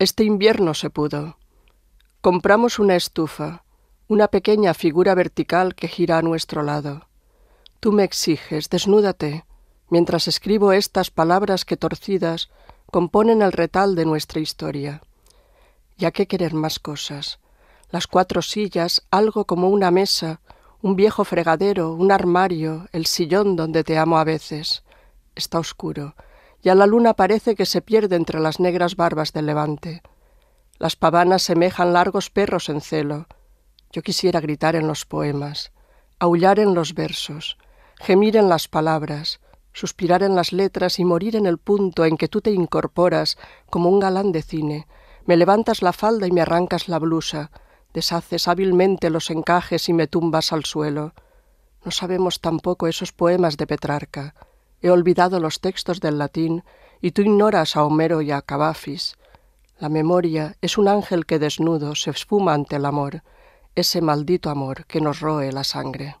Este invierno se pudo. Compramos una estufa, una pequeña figura vertical que gira a nuestro lado. Tú me exiges, desnúdate, mientras escribo estas palabras que torcidas componen el retal de nuestra historia. Ya qué querer más cosas. Las cuatro sillas, algo como una mesa, un viejo fregadero, un armario, el sillón donde te amo a veces. Está oscuro, y a la luna parece que se pierde entre las negras barbas del levante. Las pavanas semejan largos perros en celo. Yo quisiera gritar en los poemas, aullar en los versos, gemir en las palabras, suspirar en las letras y morir en el punto en que tú te incorporas como un galán de cine, me levantas la falda y me arrancas la blusa, deshaces hábilmente los encajes y me tumbas al suelo. No sabemos tampoco esos poemas de Petrarca. He olvidado los textos del latín y tú ignoras a Homero y a Cavafis. La memoria es un ángel que desnudo se esfuma ante el amor, ese maldito amor que nos roe la sangre.